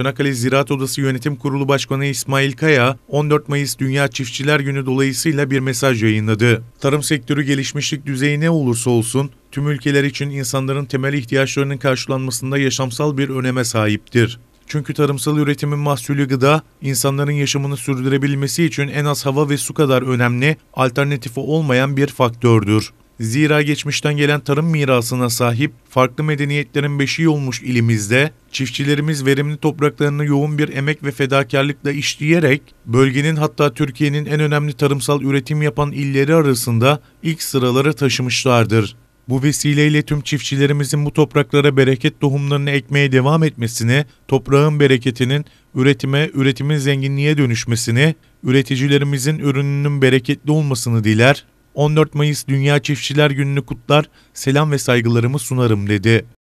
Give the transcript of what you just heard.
Çanakkale Ziraat Odası Yönetim Kurulu Başkanı İsmail Kaya, 14 Mayıs Dünya Çiftçiler Günü dolayısıyla bir mesaj yayınladı. Tarım sektörü gelişmişlik düzeyi ne olursa olsun, tüm ülkeler için insanların temel ihtiyaçlarının karşılanmasında yaşamsal bir öneme sahiptir. Çünkü tarımsal üretimin mahsulü gıda, insanların yaşamını sürdürebilmesi için en az hava ve su kadar önemli, alternatifi olmayan bir faktördür. Zira geçmişten gelen tarım mirasına sahip farklı medeniyetlerin beşiği olmuş ilimizde çiftçilerimiz verimli topraklarını yoğun bir emek ve fedakarlıkla işleyerek bölgenin hatta Türkiye'nin en önemli tarımsal üretim yapan illeri arasında ilk sıraları taşımışlardır. Bu vesileyle tüm çiftçilerimizin bu topraklara bereket tohumlarını ekmeye devam etmesini, toprağın bereketinin üretime, üretimin zenginliğe dönüşmesini, üreticilerimizin ürününün bereketli olmasını diler, 14 Mayıs Dünya Çiftçiler Günü'nü kutlar, selam ve saygılarımı sunarım dedi.